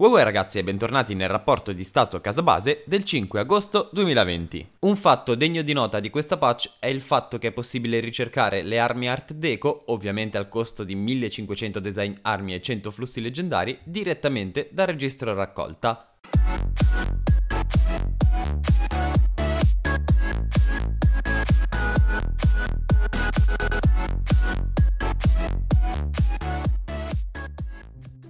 Wow ragazzi e bentornati nel rapporto di stato casa base del 5 agosto 2020. Un fatto degno di nota di questa patch è il fatto che è possibile ricercare le armi Art Deco, ovviamente al costo di 1500 design armi e 100 flussi leggendari, direttamente dal registro raccolta.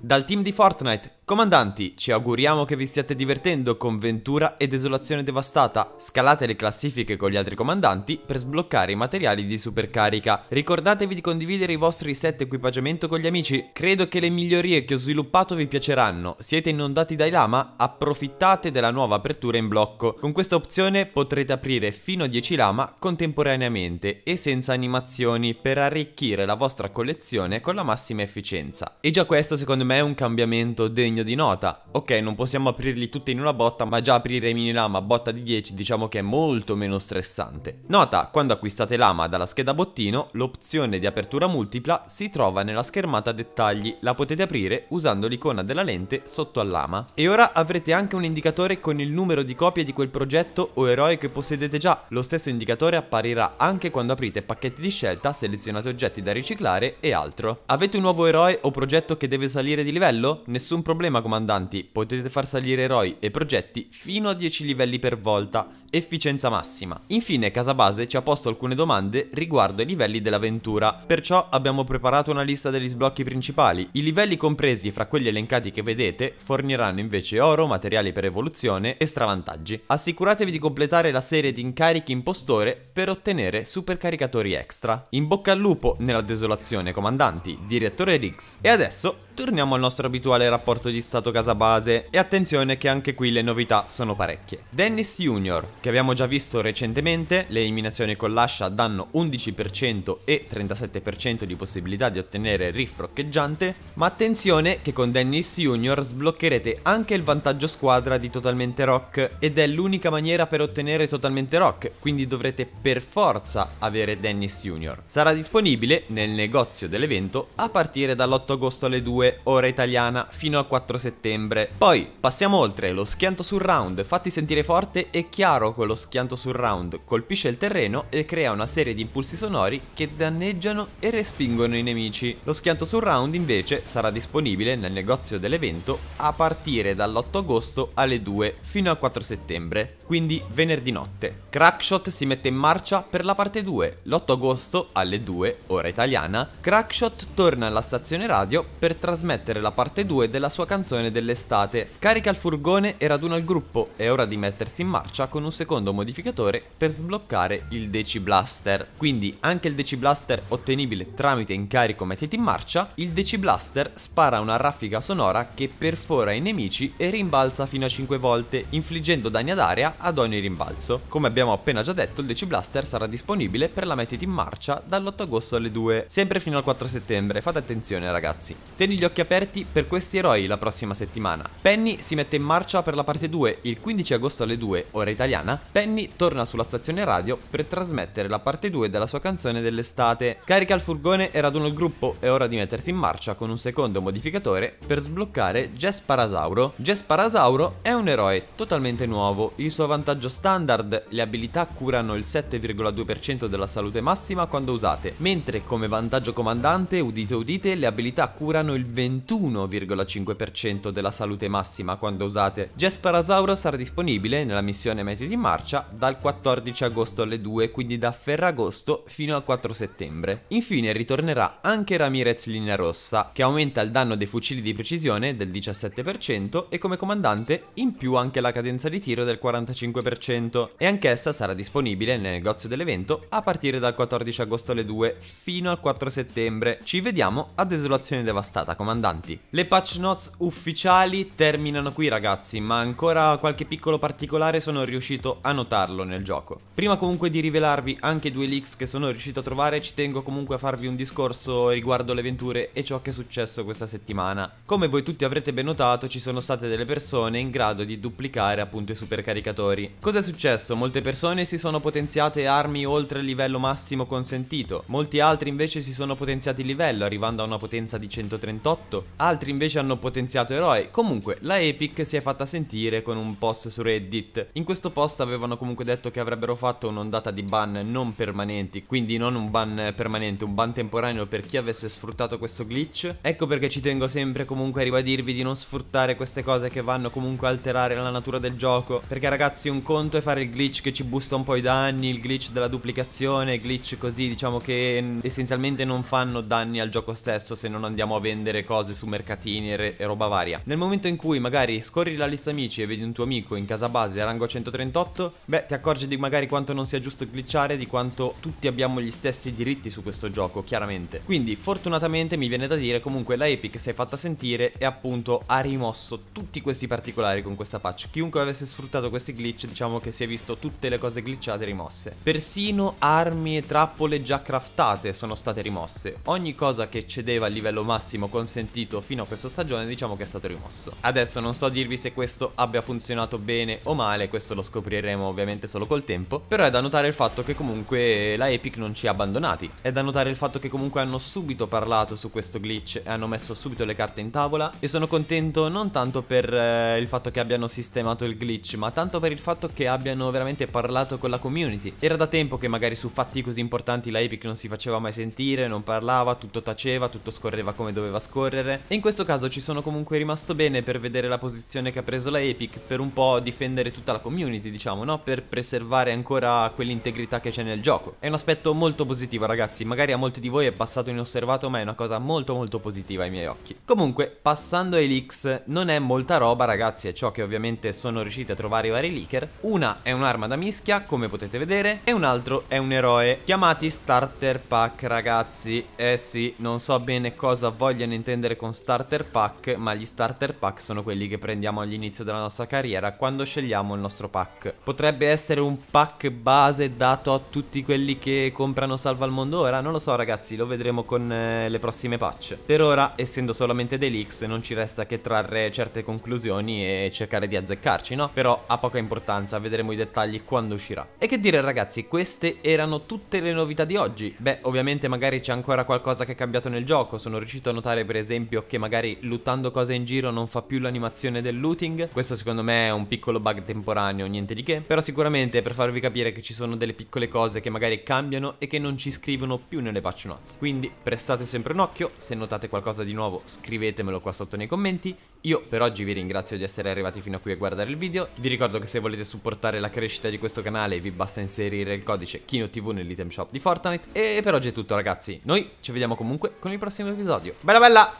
Dal team di Fortnite Comandanti, ci auguriamo che vi stiate divertendo con Ventura e Desolazione Devastata. Scalate le classifiche con gli altri comandanti per sbloccare i materiali di supercarica. Ricordatevi di condividere i vostri set equipaggiamento con gli amici. Credo che le migliorie che ho sviluppato vi piaceranno. Siete inondati dai lama? Approfittate della nuova apertura in blocco. Con questa opzione potrete aprire fino a 10 lama contemporaneamente e senza animazioni per arricchire la vostra collezione con la massima efficienza. E già questo secondo me è un cambiamento degno segno di nota. Ok, non possiamo aprirli tutti in una botta, ma già aprire i mini lama a botta di 10 diciamo che è molto meno stressante. Nota, quando acquistate lama dalla scheda bottino, l'opzione di apertura multipla si trova nella schermata dettagli, la potete aprire usando l'icona della lente sotto al lama. E ora avrete anche un indicatore con il numero di copie di quel progetto o eroe che possedete già. Lo stesso indicatore apparirà anche quando aprite pacchetti di scelta, selezionate oggetti da riciclare e altro. Avete un nuovo eroe o progetto che deve salire di livello? Nessun problema Problema comandanti, potete far salire eroi e progetti fino a 10 livelli per volta, efficienza massima. Infine Casabase ci ha posto alcune domande riguardo ai livelli dell'avventura, perciò abbiamo preparato una lista degli sblocchi principali. I livelli compresi fra quelli elencati che vedete forniranno invece oro, materiali per evoluzione e stravantaggi. Assicuratevi di completare la serie di incarichi impostore per ottenere supercaricatori extra. In bocca al lupo nella desolazione comandanti, direttore Riggs. E adesso torniamo al nostro abituale rapporto di stato casa base e attenzione che anche qui le novità sono parecchie. Dennis Junior, che abbiamo già visto recentemente, le eliminazioni con l'ascia danno 11% e 37% di possibilità di ottenere riff roccheggiante, ma attenzione che con Dennis Junior sbloccherete anche il vantaggio squadra di Totalmente Rock ed è l'unica maniera per ottenere Totalmente Rock, quindi dovrete per forza avere Dennis Junior. Sarà disponibile nel negozio dell'evento a partire dall'8 agosto alle 2 ora italiana fino al 4 settembre. Poi passiamo oltre lo schianto sul round, fatti sentire forte e chiaro con lo schianto sul round, colpisce il terreno e crea una serie di impulsi sonori che danneggiano e respingono i nemici. Lo schianto sul round invece sarà disponibile nel negozio dell'evento a partire dall'8 agosto alle 2 fino al 4 settembre quindi venerdì notte. Crackshot si mette in marcia per la parte 2. L'8 agosto alle 2, ora italiana, Crackshot torna alla stazione radio per trasmettere la parte 2 della sua canzone dell'estate. Carica il furgone e raduna il gruppo, è ora di mettersi in marcia con un secondo modificatore per sbloccare il Deci Blaster. Quindi anche il Deci Blaster ottenibile tramite incarico mettiti in marcia, il Deci Blaster spara una raffica sonora che perfora i nemici e rimbalza fino a 5 volte, infliggendo danni ad area ad ogni rimbalzo. Come abbiamo appena già detto, il DC Blaster sarà disponibile per la mettita in marcia dall'8 agosto alle 2, sempre fino al 4 settembre, fate attenzione ragazzi. Tieni gli occhi aperti per questi eroi la prossima settimana. Penny si mette in marcia per la parte 2 il 15 agosto alle 2, ora italiana. Penny torna sulla stazione radio per trasmettere la parte 2 della sua canzone dell'estate. Carica il furgone e raduna il gruppo, è ora di mettersi in marcia con un secondo modificatore per sbloccare Jess Parasauro. Jess Parasauro è un eroe totalmente nuovo, il suo vantaggio standard, le abilità curano il 7,2% della salute massima quando usate, mentre come vantaggio comandante, udite udite, le abilità curano il 21,5% della salute massima quando usate. Jesparasauro sarà disponibile nella missione Metodi in Marcia dal 14 agosto alle 2, quindi da Ferragosto fino al 4 settembre. Infine ritornerà anche Ramirez Linea Rossa, che aumenta il danno dei fucili di precisione del 17% e come comandante in più anche la cadenza di tiro del 45%. 25% e anch'essa sarà disponibile nel negozio dell'evento a partire dal 14 agosto alle 2 fino al 4 settembre. Ci vediamo a Desolazione Devastata, comandanti. Le patch notes ufficiali terminano qui ragazzi, ma ancora qualche piccolo particolare sono riuscito a notarlo nel gioco. Prima comunque di rivelarvi anche due leaks che sono riuscito a trovare, ci tengo comunque a farvi un discorso riguardo le avventure e ciò che è successo questa settimana. Come voi tutti avrete ben notato, ci sono state delle persone in grado di duplicare appunto i supercaricatori giocatori. Cosa è successo? Molte persone si sono potenziate armi oltre il livello massimo consentito, molti altri invece si sono potenziati livello arrivando a una potenza di 138, altri invece hanno potenziato eroi, comunque la Epic si è fatta sentire con un post su Reddit. In questo post avevano comunque detto che avrebbero fatto un'ondata di ban non permanenti, quindi non un ban permanente, un ban temporaneo per chi avesse sfruttato questo glitch. Ecco perché ci tengo sempre comunque a ribadirvi di non sfruttare queste cose che vanno comunque a alterare la natura del gioco, perché ragazzi ragazzi un conto è fare il glitch che ci busta un po' i danni, il glitch della duplicazione, glitch così diciamo che essenzialmente non fanno danni al gioco stesso se non andiamo a vendere cose su mercatini e, e roba varia. Nel momento in cui magari scorri la lista amici e vedi un tuo amico in casa base a rango 138, beh ti accorgi di magari quanto non sia giusto glitchare, di quanto tutti abbiamo gli stessi diritti su questo gioco, chiaramente. Quindi fortunatamente mi viene da dire comunque la Epic si è fatta sentire e appunto ha rimosso tutti questi particolari con questa patch. Chiunque avesse sfruttato questi glitch glitch diciamo che si è visto tutte le cose glitchate rimosse. Persino armi e trappole già craftate sono state rimosse. Ogni cosa che cedeva al livello massimo consentito fino a questa stagione diciamo che è stato rimosso. Adesso non so dirvi se questo abbia funzionato bene o male, questo lo scopriremo ovviamente solo col tempo, però è da notare il fatto che comunque la Epic non ci ha abbandonati. È da notare il fatto che comunque hanno subito parlato su questo glitch e hanno messo subito le carte in tavola e sono contento non tanto per eh, il fatto che abbiano sistemato il glitch, ma tanto per per il fatto che abbiano veramente parlato con la community. Era da tempo che magari su fatti così importanti la Epic non si faceva mai sentire, non parlava, tutto taceva, tutto scorreva come doveva scorrere. E in questo caso ci sono comunque rimasto bene per vedere la posizione che ha preso la Epic, per un po' difendere tutta la community, diciamo, no? Per preservare ancora quell'integrità che c'è nel gioco. È un aspetto molto positivo, ragazzi. Magari a molti di voi è passato inosservato, ma è una cosa molto molto positiva ai miei occhi. Comunque, passando ai leaks, non è molta roba, ragazzi, è ciò che ovviamente sono riusciti a trovare i vari leaks clicker. Una è un'arma da mischia, come potete vedere, e un altro è un eroe, chiamati starter pack ragazzi. Eh sì, non so bene cosa vogliano intendere con starter pack, ma gli starter pack sono quelli che prendiamo all'inizio della nostra carriera quando scegliamo il nostro pack. Potrebbe essere un pack base dato a tutti quelli che comprano Salva al Mondo ora, non lo so ragazzi, lo vedremo con eh, le prossime patch. Per ora, essendo solamente dei leaks, non ci resta che trarre certe conclusioni e cercare di azzeccarci, no? Però ha poca importanza importanza, vedremo i dettagli quando uscirà. E che dire ragazzi, queste erano tutte le novità di oggi. Beh, ovviamente magari c'è ancora qualcosa che è cambiato nel gioco, sono riuscito a notare per esempio che magari lootando cose in giro non fa più l'animazione del looting, questo secondo me è un piccolo bug temporaneo, niente di che, però sicuramente per farvi capire che ci sono delle piccole cose che magari cambiano e che non ci scrivono più nelle patch notes. Quindi prestate sempre un occhio, se notate qualcosa di nuovo scrivetemelo qua sotto nei commenti, io per oggi vi ringrazio di essere arrivati fino a qui a guardare il video, vi ricordo che se volete supportare la crescita di questo canale vi basta inserire il codice KinoTV nell'item shop di Fortnite. E per oggi è tutto ragazzi, noi ci vediamo comunque con il prossimo episodio. Bella bella!